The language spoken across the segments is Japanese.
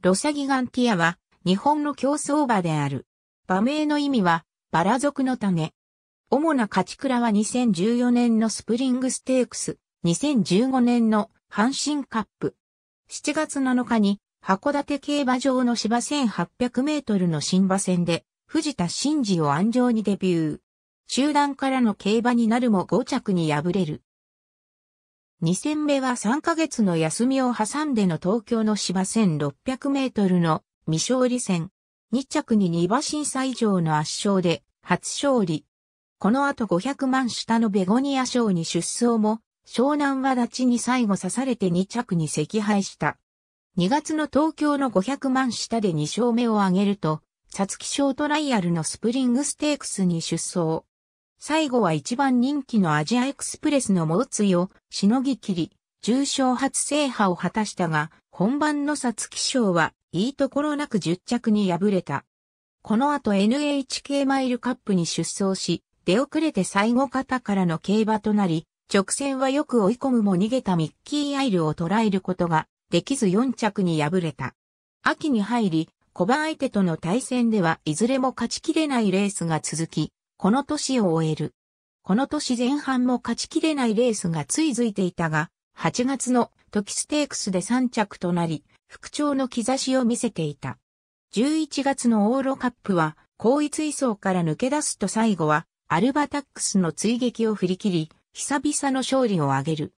ロサギガンティアは日本の競争馬である。馬名の意味はバラ族の種。主な勝ち倉は2014年のスプリングステークス、2015年の阪神カップ。7月7日に函館競馬場の芝1800メートルの新馬戦で藤田真嗣を安城にデビュー。中団からの競馬になるも5着に敗れる。2戦目は3ヶ月の休みを挟んでの東京の芝1600メートルの未勝利戦。2着に2馬身査以上の圧勝で初勝利。この後500万下のベゴニア賞に出走も、湘南は立ちに最後刺されて2着に惜敗した。2月の東京の500万下で2勝目を挙げると、サツキ賞トライアルのスプリングステークスに出走。最後は一番人気のアジアエクスプレスの猛追をしのぎ切り、重賞初制覇を果たしたが、本番の皐月賞はいいところなく10着に敗れた。この後 NHK マイルカップに出走し、出遅れて最後方からの競馬となり、直線はよく追い込むも逃げたミッキーアイルを捉えることができず4着に敗れた。秋に入り、小判相手との対戦ではいずれも勝ちきれないレースが続き、この年を終える。この年前半も勝ちきれないレースがついづいていたが、8月の時ステークスで3着となり、復調の兆しを見せていた。11月のオーロカップは、後位追走から抜け出すと最後は、アルバタックスの追撃を振り切り、久々の勝利を挙げる。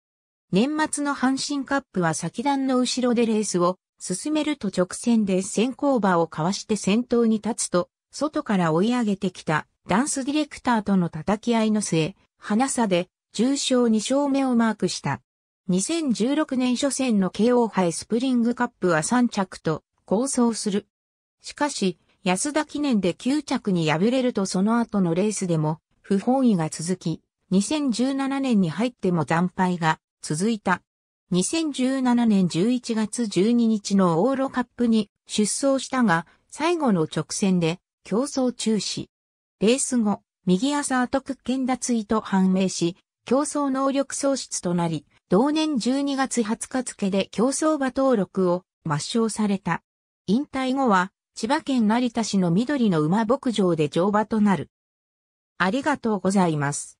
年末の阪神カップは先段の後ろでレースを進めると直線で先行馬をかわして先頭に立つと、外から追い上げてきたダンスディレクターとの叩き合いの末、花差で重賞2勝目をマークした。2016年初戦の KO 杯スプリングカップは3着と構想する。しかし、安田記念で9着に敗れるとその後のレースでも不本意が続き、2017年に入っても惨敗が続いた。2017年11月12日のオーロカップに出走したが、最後の直線で競争中止。レース後、右朝ト区権脱衣と判明し、競争能力喪失となり、同年12月20日付で競走馬登録を抹消された。引退後は、千葉県成田市の緑の馬牧場で乗馬となる。ありがとうございます。